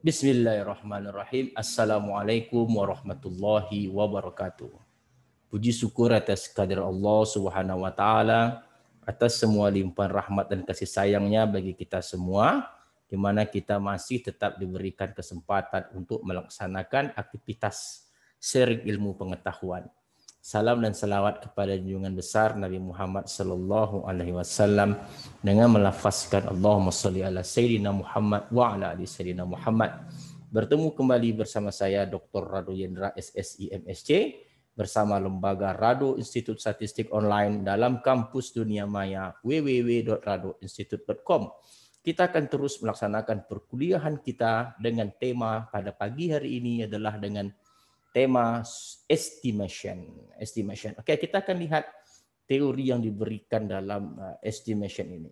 Bismillahirrahmanirrahim. Assalamualaikum warahmatullahi wabarakatuh. Puji syukur atas kader Allah Subhanahu wa taala atas semua limpahan rahmat dan kasih sayangnya bagi kita semua di mana kita masih tetap diberikan kesempatan untuk melaksanakan aktivitas sharing ilmu pengetahuan salam dan selawat kepada junjungan besar Nabi Muhammad sallallahu alaihi wasallam dengan melafazkan Allahumma salli ala sayyidina Muhammad wa ala ali sayyidina Muhammad. Bertemu kembali bersama saya Dr. Radu Yendra SSI MSC bersama Lembaga Radu Institut Statistik Online dalam kampus dunia maya www.radoinstitute.com. Kita akan terus melaksanakan perkuliahan kita dengan tema pada pagi hari ini adalah dengan tema estimation. Estimation. Oke, kita akan lihat teori yang diberikan dalam uh, estimation ini.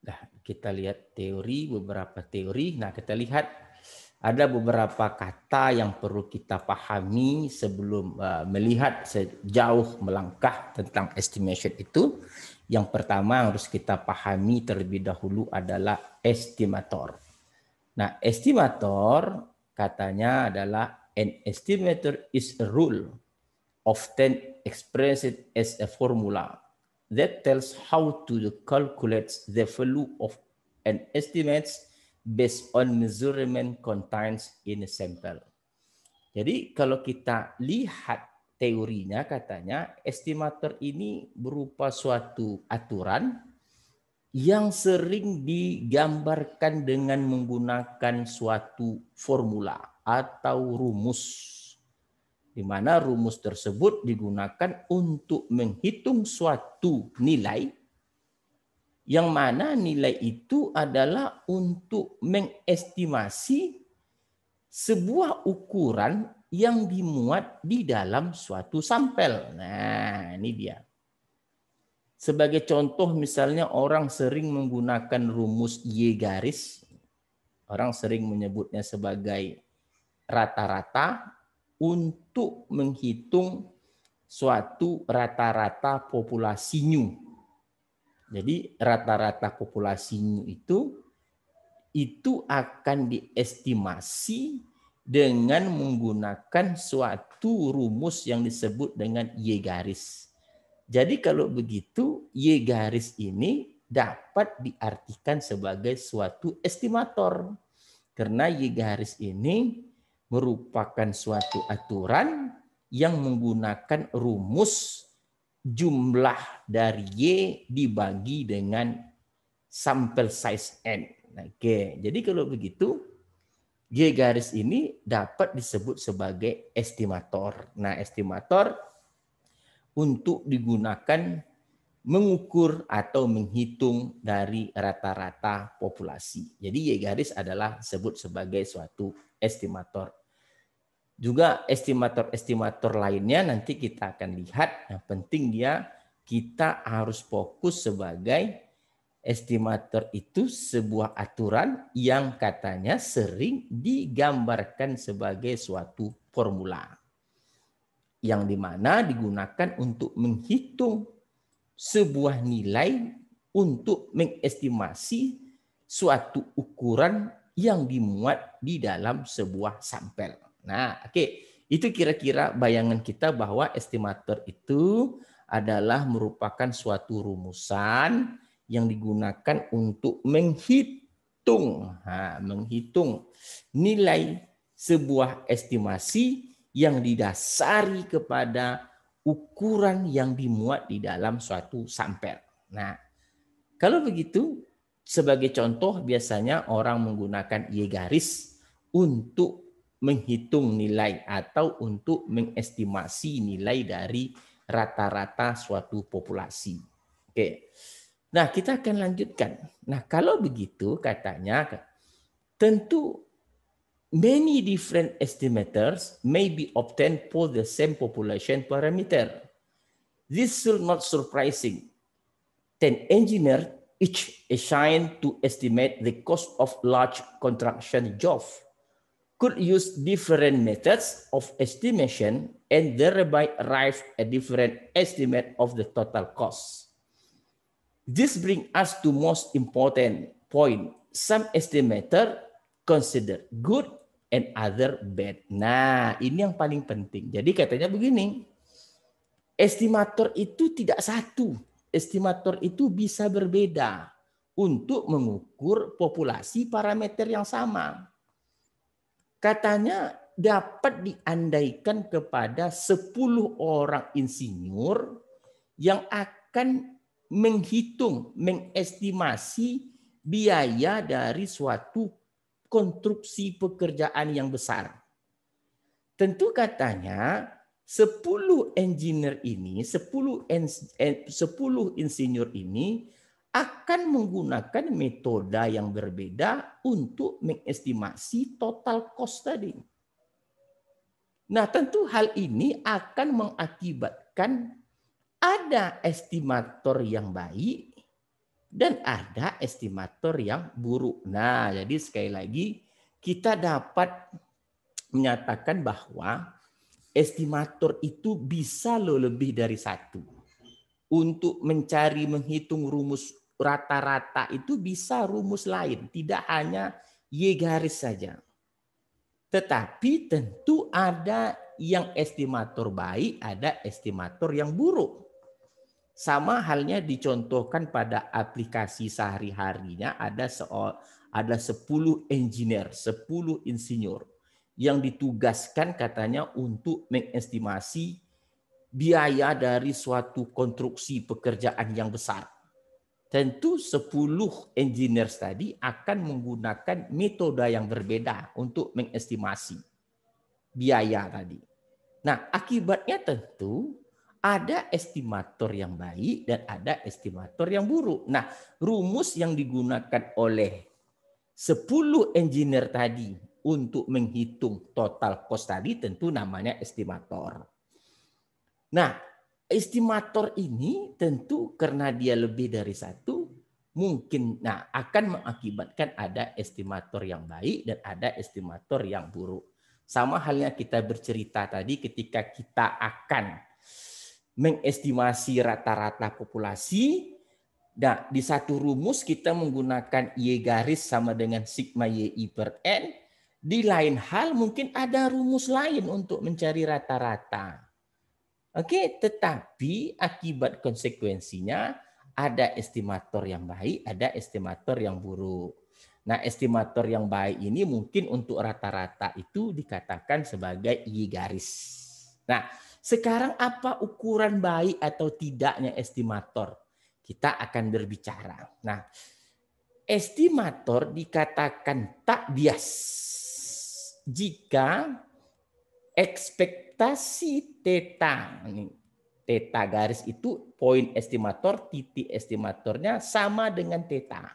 Nah, kita lihat teori beberapa teori. Nah, kita lihat ada beberapa kata yang perlu kita pahami sebelum eh, melihat sejauh melangkah tentang estimation itu. Yang pertama harus kita pahami terlebih dahulu adalah estimator. Nah, estimator katanya adalah an estimator is a rule often expressed as a formula that tells how to calculate the value of an estimate based on measurement contents in a sample. Jadi kalau kita lihat teorinya katanya estimator ini berupa suatu aturan yang sering digambarkan dengan menggunakan suatu formula atau rumus di mana rumus tersebut digunakan untuk menghitung suatu nilai yang mana nilai itu adalah untuk mengestimasi sebuah ukuran yang dimuat di dalam suatu sampel. Nah, ini dia. Sebagai contoh misalnya orang sering menggunakan rumus Y garis. Orang sering menyebutnya sebagai rata-rata untuk menghitung suatu rata-rata populasi new jadi rata-rata populasinya itu itu akan diestimasi dengan menggunakan suatu rumus yang disebut dengan Y garis. Jadi kalau begitu Y garis ini dapat diartikan sebagai suatu estimator. Karena Y garis ini merupakan suatu aturan yang menggunakan rumus jumlah dari Y dibagi dengan sampel size N. Oke, nah, jadi kalau begitu Y garis ini dapat disebut sebagai estimator. Nah, estimator untuk digunakan mengukur atau menghitung dari rata-rata populasi. Jadi Y garis adalah disebut sebagai suatu estimator juga estimator-estimator lainnya nanti kita akan lihat. Yang penting dia kita harus fokus sebagai estimator itu sebuah aturan yang katanya sering digambarkan sebagai suatu formula yang dimana digunakan untuk menghitung sebuah nilai untuk mengestimasi suatu ukuran yang dimuat di dalam sebuah sampel. Nah, oke. Okay. Itu kira-kira bayangan kita bahwa estimator itu adalah merupakan suatu rumusan yang digunakan untuk menghitung, nah, menghitung nilai sebuah estimasi yang didasari kepada ukuran yang dimuat di dalam suatu sampel. Nah, kalau begitu sebagai contoh biasanya orang menggunakan y garis untuk menghitung nilai atau untuk mengestimasi nilai dari rata-rata suatu populasi. Oke. Nah, kita akan lanjutkan. Nah, kalau begitu katanya tentu many different estimators may be obtained for the same population parameter. This should not surprising. Then engineer each assigned to estimate the cost of large construction job could use different methods of estimation and thereby arrive a different estimate of the total cost. This brings us to most important point. Some estimator consider good and other bad. Nah, ini yang paling penting. Jadi katanya begini, estimator itu tidak satu. Estimator itu bisa berbeda untuk mengukur populasi parameter yang sama katanya dapat diandaikan kepada 10 orang insinyur yang akan menghitung, mengestimasi biaya dari suatu konstruksi pekerjaan yang besar. Tentu katanya 10 engineer ini, 10 eh, insinyur ini akan menggunakan metode yang berbeda untuk mengestimasi total cost tadi. Nah, tentu hal ini akan mengakibatkan ada estimator yang baik dan ada estimator yang buruk. Nah, jadi sekali lagi kita dapat menyatakan bahwa estimator itu bisa lo lebih dari satu untuk mencari menghitung rumus rata-rata itu bisa rumus lain, tidak hanya Y garis saja. Tetapi tentu ada yang estimator baik, ada estimator yang buruk. Sama halnya dicontohkan pada aplikasi sehari-harinya ada soal ada 10 engineer, 10 insinyur yang ditugaskan katanya untuk mengestimasi biaya dari suatu konstruksi pekerjaan yang besar tentu 10 engineer tadi akan menggunakan metode yang berbeda untuk mengestimasi biaya tadi. Nah, akibatnya tentu ada estimator yang baik dan ada estimator yang buruk. Nah, rumus yang digunakan oleh 10 engineer tadi untuk menghitung total cost tadi tentu namanya estimator. Nah, estimator ini tentu karena dia lebih dari satu mungkin nah akan mengakibatkan ada estimator yang baik dan ada estimator yang buruk. Sama halnya kita bercerita tadi ketika kita akan mengestimasi rata-rata populasi Nah, di satu rumus kita menggunakan Y garis sama dengan sigma YI per N. Di lain hal mungkin ada rumus lain untuk mencari rata-rata. Oke, tetapi akibat konsekuensinya ada estimator yang baik, ada estimator yang buruk. Nah, estimator yang baik ini mungkin untuk rata-rata itu dikatakan sebagai Y garis. Nah, sekarang apa ukuran baik atau tidaknya estimator? Kita akan berbicara. Nah, estimator dikatakan tak bias jika ekspekt si teta. ini teta garis itu poin estimator, titik estimatornya sama dengan teta.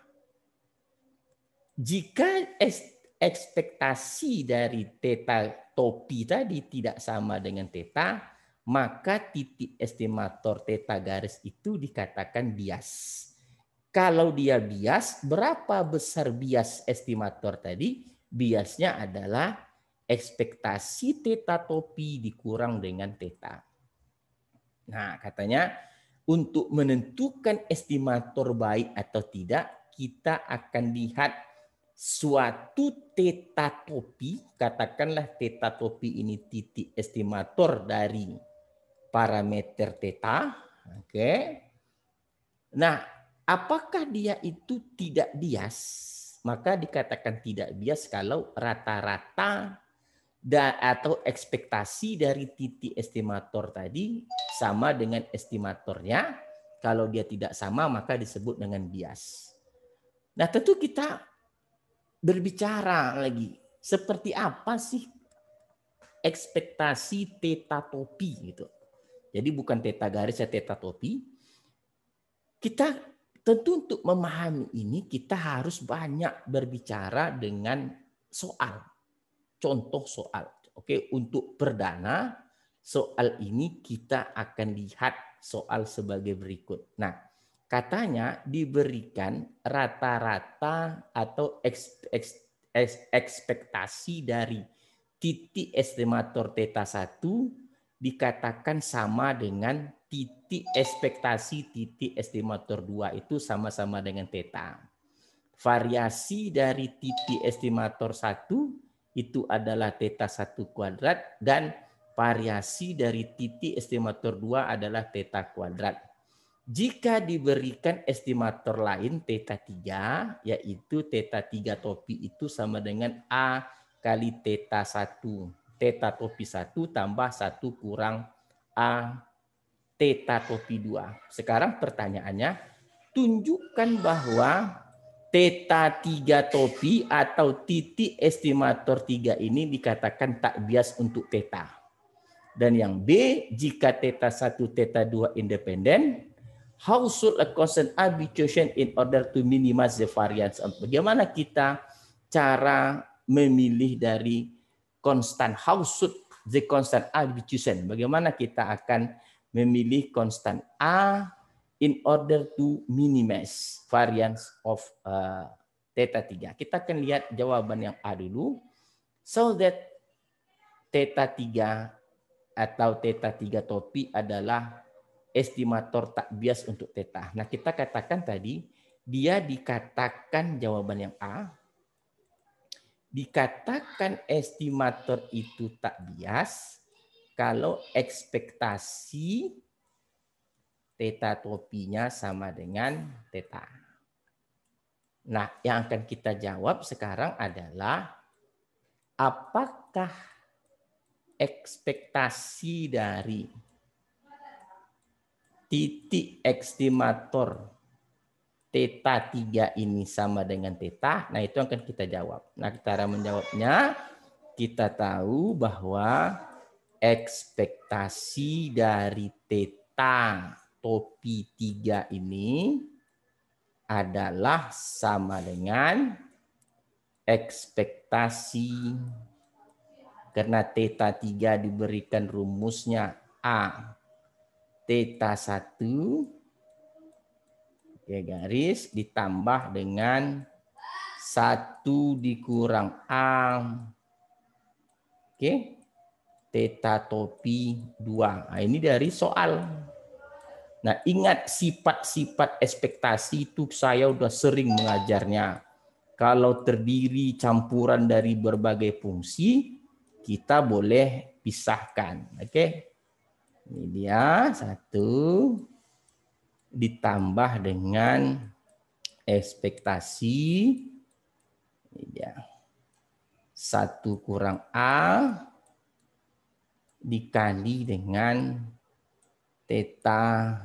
Jika ekspektasi dari teta topi tadi tidak sama dengan teta, maka titik estimator teta garis itu dikatakan bias. Kalau dia bias, berapa besar bias estimator tadi? Biasnya adalah ekspektasi teta topi dikurang dengan teta. Nah, katanya untuk menentukan estimator baik atau tidak, kita akan lihat suatu teta topi, katakanlah teta topi ini titik estimator dari parameter teta. Oke. Okay. Nah, apakah dia itu tidak bias? Maka dikatakan tidak bias kalau rata-rata da atau ekspektasi dari titik estimator tadi sama dengan estimatornya. Kalau dia tidak sama maka disebut dengan bias. Nah, tentu kita berbicara lagi seperti apa sih ekspektasi teta topi gitu. Jadi bukan teta garis ya teta topi. Kita tentu untuk memahami ini kita harus banyak berbicara dengan soal contoh soal. Oke, untuk perdana soal ini kita akan lihat soal sebagai berikut. Nah, katanya diberikan rata-rata atau ekspektasi dari titik estimator theta 1 dikatakan sama dengan titik ekspektasi titik estimator 2 itu sama-sama dengan theta. Variasi dari titik estimator 1 itu adalah teta satu kuadrat dan variasi dari titik estimator 2 adalah teta kuadrat. Jika diberikan estimator lain teta 3 yaitu teta 3 topi itu sama dengan A kali teta 1. Teta topi 1 tambah 1 kurang A teta topi 2. Sekarang pertanyaannya tunjukkan bahwa Teta tiga topi atau titik estimator tiga ini dikatakan tak bias untuk teta. Dan yang B, jika teta satu teta dua independen, how should a constant arbitration in order to minimize the variance? Bagaimana kita cara memilih dari konstan? How should the constant arbitration? Bagaimana kita akan memilih konstan A in order to minimize variance of uh, theta 3. Kita akan lihat jawaban yang A dulu. So that theta 3 atau theta 3 topi adalah estimator tak bias untuk theta. Nah, kita katakan tadi dia dikatakan jawaban yang A dikatakan estimator itu tak bias kalau ekspektasi teta topinya sama dengan teta. Nah, yang akan kita jawab sekarang adalah apakah ekspektasi dari titik estimator teta 3 ini sama dengan teta. Nah, itu akan kita jawab. Nah, cara menjawabnya kita tahu bahwa ekspektasi dari teta topi tiga ini adalah sama dengan ekspektasi karena teta tiga diberikan rumusnya A teta satu ya garis ditambah dengan satu dikurang A oke teta topi dua nah, ini dari soal Nah, ingat sifat-sifat ekspektasi itu saya sudah sering mengajarnya. Kalau terdiri campuran dari berbagai fungsi, kita boleh pisahkan. Oke. Okay? Ini dia satu ditambah dengan ekspektasi ini dia. satu kurang A dikali dengan teta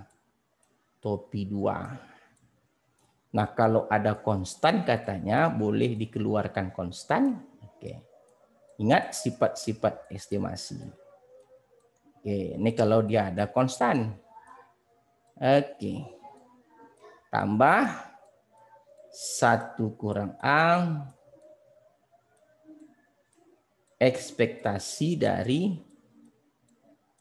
topi dua. Nah kalau ada konstan katanya boleh dikeluarkan konstan. Oke. Ingat sifat-sifat estimasi. Oke, ini kalau dia ada konstan. Oke. Tambah 1 kurang A ekspektasi dari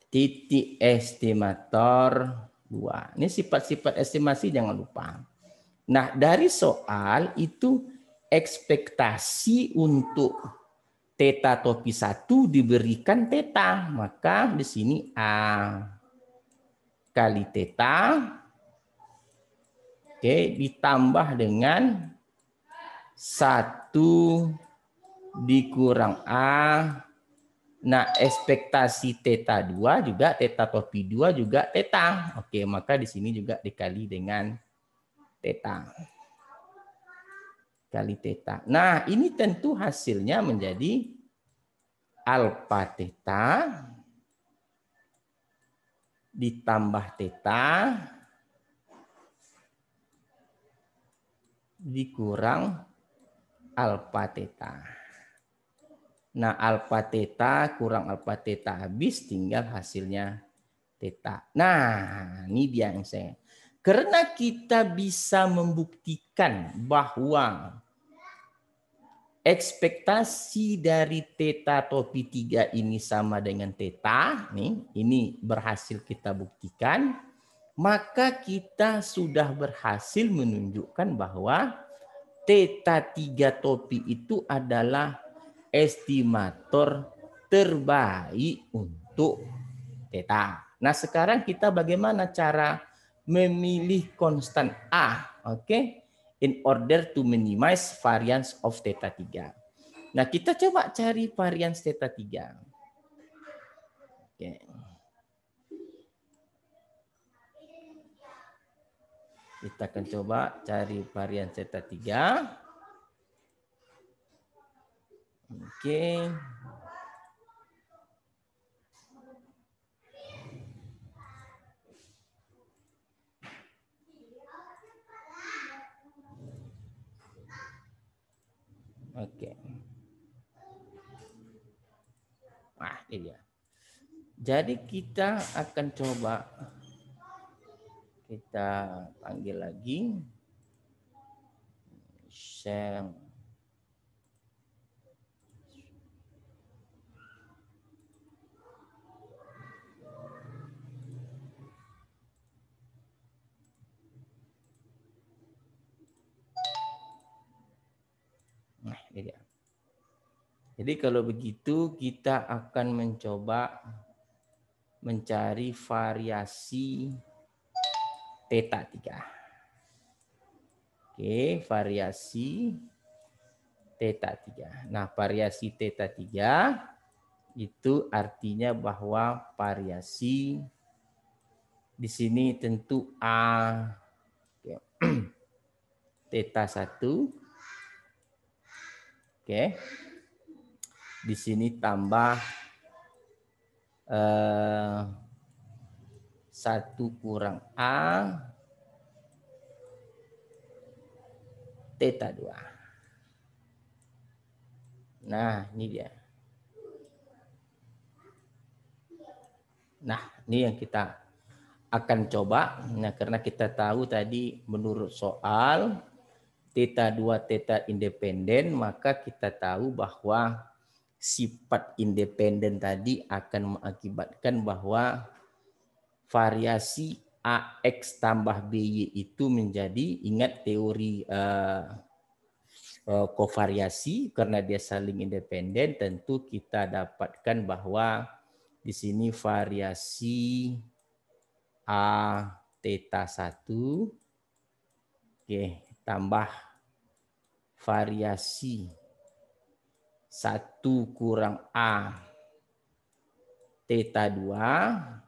titik estimator dua. Ini sifat-sifat estimasi jangan lupa. Nah, dari soal itu ekspektasi untuk teta topi satu diberikan teta. Maka di sini A kali teta oke okay, ditambah dengan satu dikurang A Nah, ekspektasi theta 2 juga, theta topi 2 juga theta. Oke, maka di sini juga dikali dengan theta. Kali theta. Nah, ini tentu hasilnya menjadi alfa theta ditambah theta dikurang alfa theta. Nah, alfa teta kurang alfa teta habis tinggal hasilnya teta. Nah, ini dia yang saya. Karena kita bisa membuktikan bahwa ekspektasi dari teta topi 3 ini sama dengan teta, nih, ini berhasil kita buktikan, maka kita sudah berhasil menunjukkan bahwa teta 3 topi itu adalah estimator terbaik untuk theta. Nah, sekarang kita bagaimana cara memilih konstan A, oke? Okay? In order to minimize variance of theta 3. Nah, kita coba cari variance theta 3. Oke. Okay. Kita akan coba cari variance theta 3. Oke. Oke. Wah, Nah, dia. Jadi kita akan coba kita panggil lagi share ya. jadi kalau begitu kita akan mencoba mencari variasi teta 3. Oke, variasi teta 3. Nah, variasi teta 3 itu artinya bahwa variasi di sini tentu A teta 1 Oke. Di sini tambah eh, 1 kurang A. teta 2. Nah, ini dia. Nah, ini yang kita akan coba. Nah, karena kita tahu tadi menurut soal Teta 2 teta independen, maka kita tahu bahwa sifat independen tadi akan mengakibatkan bahwa variasi AX tambah BY itu menjadi ingat teori uh, eh, uh, eh, kovariasi karena dia saling independen tentu kita dapatkan bahwa di sini variasi A teta 1 oke okay tambah variasi satu kurang A teta 2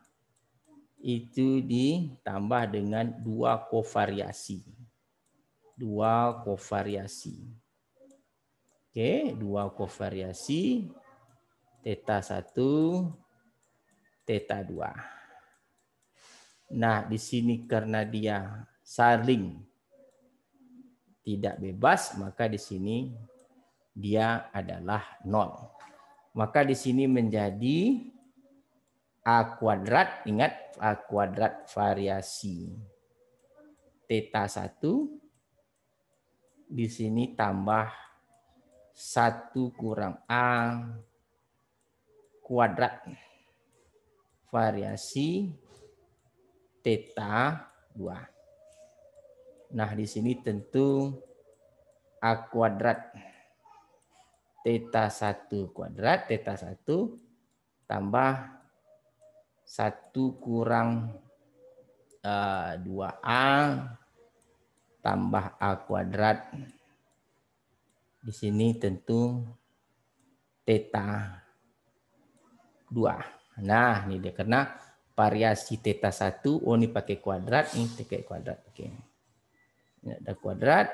itu ditambah dengan dua kovariasi. Dua kovariasi. Oke, dua kovariasi teta 1 teta 2. Nah, di sini karena dia saling tidak bebas, maka di sini dia adalah nol. Maka di sini menjadi A kuadrat, ingat A kuadrat variasi. Theta 1, di sini tambah 1 kurang A kuadrat variasi theta 2. Nah, di sini tentu A kuadrat teta 1 kuadrat, teta 1 tambah 1 kurang uh, eh, 2A tambah A kuadrat. Di sini tentu teta 2. Nah, ini dia karena variasi teta 1, oh ini pakai kuadrat, ini pakai kuadrat. Oke. Okay. Ini ada kuadrat.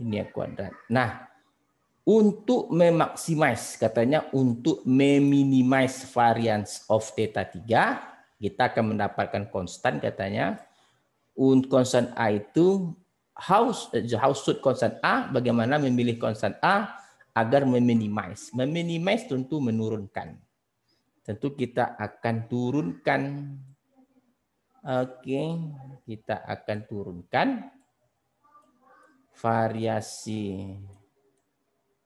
Ini ada kuadrat. Nah, untuk memaksimais, katanya untuk meminimize variance of theta 3, kita akan mendapatkan konstan katanya. Untuk konstan A itu, how, how should konstan A, bagaimana memilih konstan A agar meminimize. Meminimize tentu menurunkan. Tentu kita akan turunkan Oke, kita akan turunkan variasi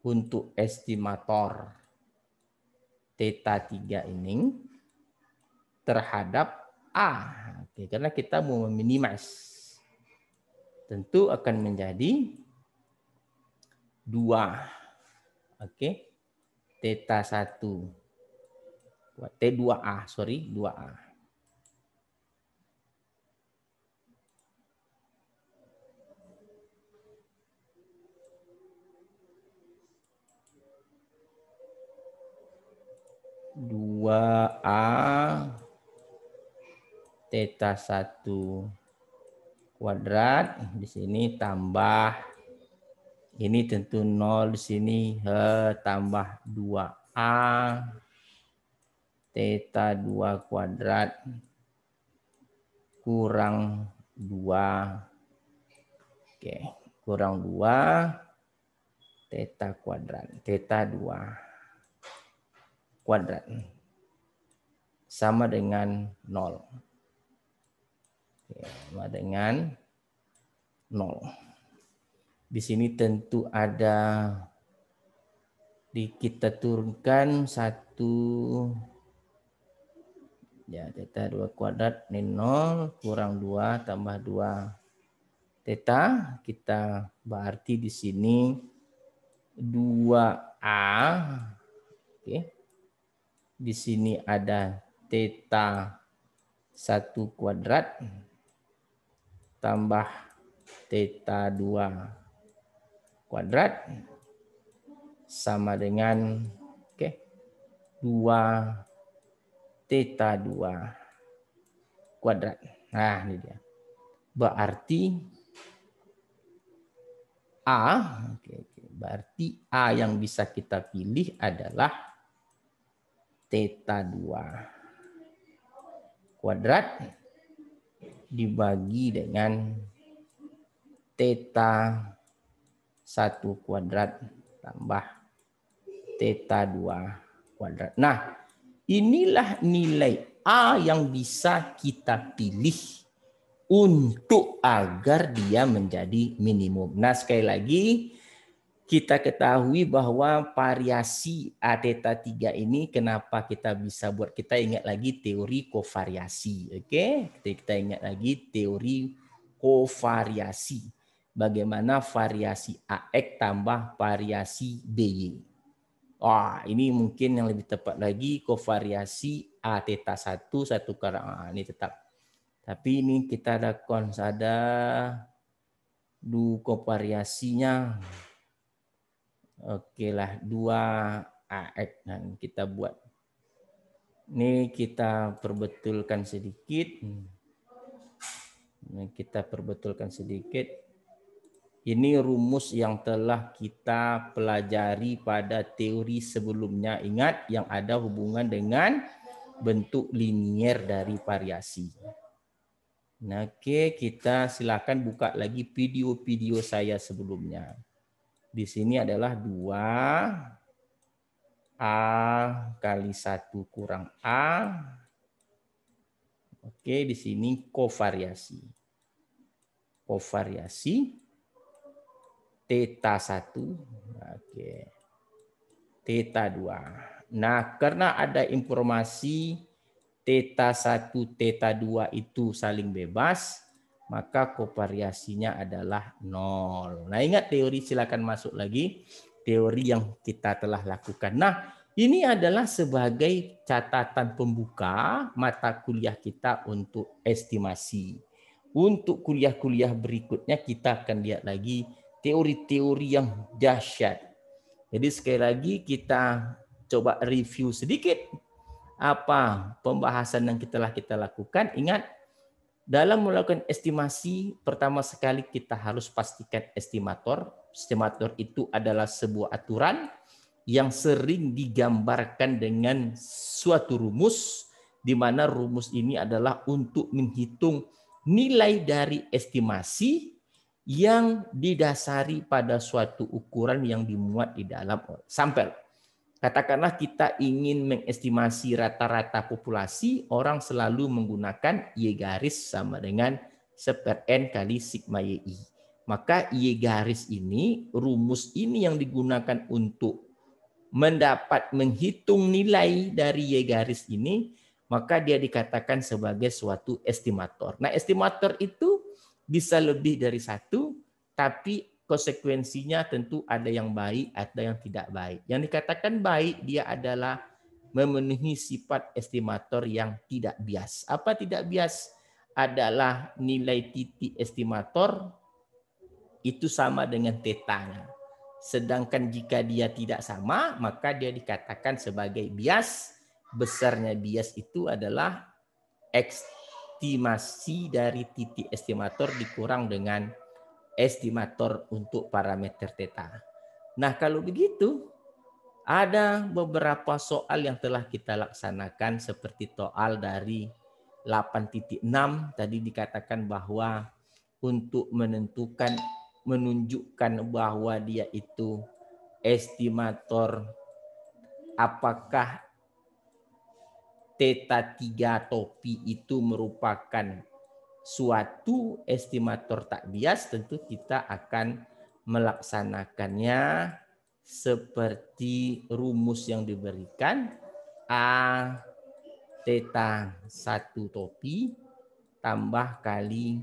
untuk estimator theta 3 ini terhadap A. Oke, karena kita mau meminimas. Tentu akan menjadi 2. Oke, theta 1. T2A, sorry, 2A. 2A theta 1 kuadrat di sini tambah ini tentu 0 di sini he, tambah 2A theta 2 kuadrat kurang 2 oke kurang 2 theta kuadrat theta 2 kuadrat. Sama dengan 0. Ya, sama dengan 0. Di sini tentu ada di kita turunkan satu ya theta 2 kuadrat ini 0 kurang 2 tambah 2 theta kita berarti di sini 2a oke okay. Di sini ada theta 1 kuadrat tambah theta 2 kuadrat sama dengan oke okay, 2 theta 2 kuadrat. Nah, ini dia. Berarti A, okay, okay. berarti A yang bisa kita pilih adalah Teta 2. Kuadrat dibagi dengan teta 1 kuadrat tambah teta 2 kuadrat. Nah, inilah nilai A yang bisa kita pilih untuk agar dia menjadi minimum. Nah, sekali lagi kita ketahui bahwa variasi A theta 3 ini kenapa kita bisa buat kita ingat lagi teori kovariasi. Oke, okay? kita ingat lagi teori kovariasi. Bagaimana variasi AX tambah variasi BY. Wah, ini mungkin yang lebih tepat lagi kovariasi A theta 1 satu karang ah, ini tetap. Tapi ini kita ada kons ada du kovariasinya Oke lah, 2AX dan kita buat. Ini kita perbetulkan sedikit. Ini kita perbetulkan sedikit. Ini rumus yang telah kita pelajari pada teori sebelumnya. Ingat yang ada hubungan dengan bentuk linier dari variasi. Nah, oke, kita silakan buka lagi video-video saya sebelumnya di sini adalah 2 A kali 1 kurang A. Oke, di sini kovariasi. Kovariasi teta 1. Oke. Teta 2. Nah, karena ada informasi teta 1, teta 2 itu saling bebas, maka kovariasinya adalah nol. Nah ingat teori silakan masuk lagi teori yang kita telah lakukan. Nah ini adalah sebagai catatan pembuka mata kuliah kita untuk estimasi. Untuk kuliah-kuliah berikutnya kita akan lihat lagi teori-teori yang dahsyat. Jadi sekali lagi kita coba review sedikit apa pembahasan yang kita telah kita lakukan. Ingat dalam melakukan estimasi, pertama sekali kita harus pastikan estimator. Estimator itu adalah sebuah aturan yang sering digambarkan dengan suatu rumus, di mana rumus ini adalah untuk menghitung nilai dari estimasi yang didasari pada suatu ukuran yang dimuat di dalam sampel. Katakanlah kita ingin mengestimasi rata-rata populasi, orang selalu menggunakan Y garis sama dengan per N kali sigma YI. Maka Y garis ini, rumus ini yang digunakan untuk mendapat menghitung nilai dari Y garis ini, maka dia dikatakan sebagai suatu estimator. Nah, estimator itu bisa lebih dari satu, tapi konsekuensinya tentu ada yang baik, ada yang tidak baik. Yang dikatakan baik dia adalah memenuhi sifat estimator yang tidak bias. Apa tidak bias? Adalah nilai titik estimator itu sama dengan tetanya. Sedangkan jika dia tidak sama, maka dia dikatakan sebagai bias. Besarnya bias itu adalah estimasi dari titik estimator dikurang dengan estimator untuk parameter theta. Nah, kalau begitu ada beberapa soal yang telah kita laksanakan seperti soal dari 8.6 tadi dikatakan bahwa untuk menentukan menunjukkan bahwa dia itu estimator apakah theta 3 topi itu merupakan suatu estimator tak bias tentu kita akan melaksanakannya seperti rumus yang diberikan A theta satu topi tambah kali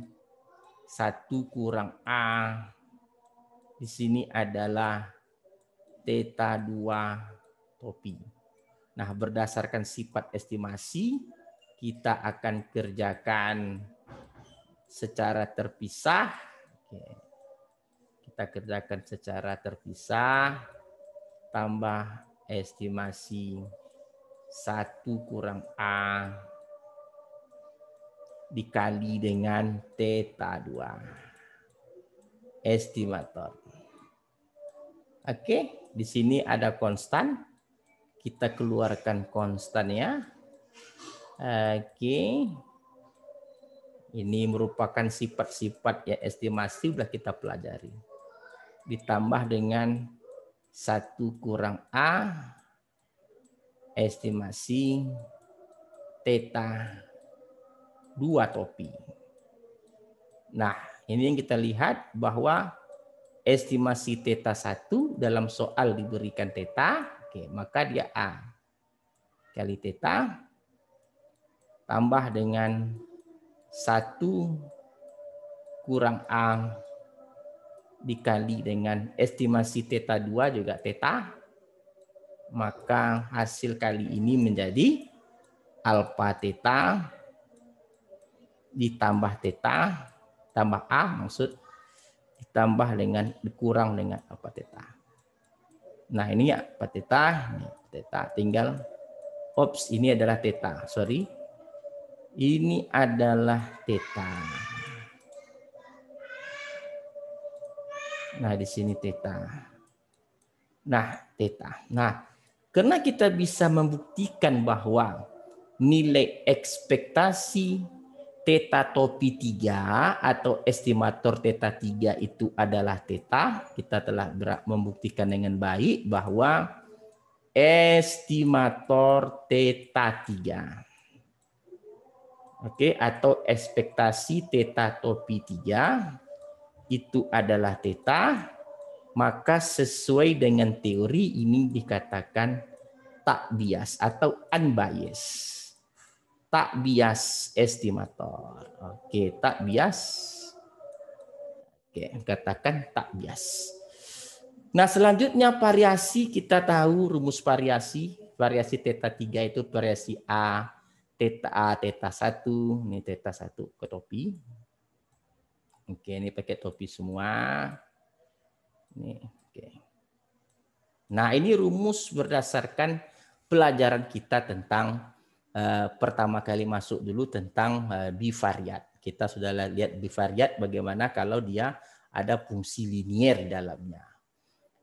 satu kurang A di sini adalah theta dua topi. Nah, berdasarkan sifat estimasi kita akan kerjakan secara terpisah. Kita kerjakan secara terpisah. Tambah estimasi 1 kurang A dikali dengan theta 2. Estimator. Oke, di sini ada konstan. Kita keluarkan konstannya. Oke. Ini merupakan sifat-sifat yang estimasi sudah kita pelajari. Ditambah dengan satu kurang A, estimasi teta dua topi. Nah, ini yang kita lihat bahwa estimasi teta satu dalam soal diberikan teta, oke, maka dia A kali teta tambah dengan 1 kurang A dikali dengan estimasi theta 2 juga theta, maka hasil kali ini menjadi alfa theta ditambah theta, tambah A maksud ditambah dengan dikurang dengan alfa theta. Nah ini ya alfa theta, ini tinggal ops ini adalah theta, sorry ini adalah teta. Nah, di sini teta. Nah, teta. Nah, karena kita bisa membuktikan bahwa nilai ekspektasi teta topi 3 atau estimator teta 3 itu adalah teta, Kita telah membuktikan dengan baik bahwa estimator teta 3 Oke, okay, atau ekspektasi teta topi 3 itu adalah teta, maka sesuai dengan teori ini dikatakan tak bias atau unbiased. Tak bias estimator. Oke, okay, tak bias. Oke, okay, katakan tak bias. Nah, selanjutnya variasi kita tahu rumus variasi. Variasi teta 3 itu variasi A, theta A, theta 1, ini theta 1 ke topi. Oke, ini pakai topi semua. Ini, oke. Nah, ini rumus berdasarkan pelajaran kita tentang uh, pertama kali masuk dulu tentang uh, bivariat. Kita sudah lihat bivariat bagaimana kalau dia ada fungsi linier di dalamnya.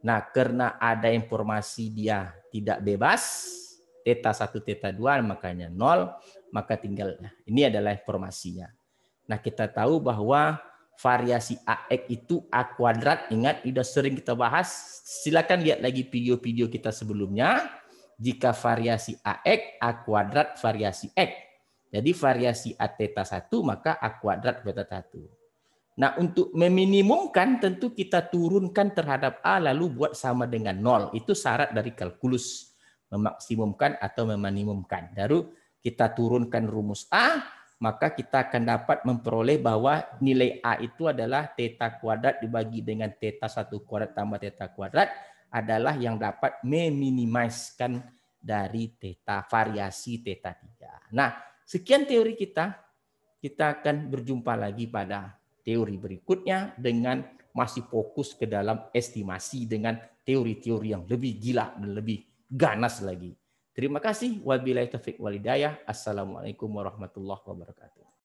Nah, karena ada informasi dia tidak bebas, Teta 1, teta 2 makanya 0, maka tinggal nah, ini adalah informasinya. Nah, kita tahu bahwa variasi AX itu A kuadrat. Ingat, sudah sering kita bahas. Silakan lihat lagi video-video kita sebelumnya. Jika variasi AX, A kuadrat variasi X. Jadi variasi A teta 1, maka A kuadrat beta 1. Nah, untuk meminimumkan tentu kita turunkan terhadap A lalu buat sama dengan 0. Itu syarat dari kalkulus memaksimumkan atau memanimumkan. Baru kita turunkan rumus A, maka kita akan dapat memperoleh bahwa nilai A itu adalah teta kuadrat dibagi dengan teta satu kuadrat tambah teta kuadrat adalah yang dapat meminimaiskan dari teta variasi teta tiga. Nah, sekian teori kita. Kita akan berjumpa lagi pada teori berikutnya dengan masih fokus ke dalam estimasi dengan teori-teori yang lebih gila dan lebih ganas lagi. Terima kasih. Wabillahi taufik walidayah. Assalamualaikum warahmatullahi wabarakatuh.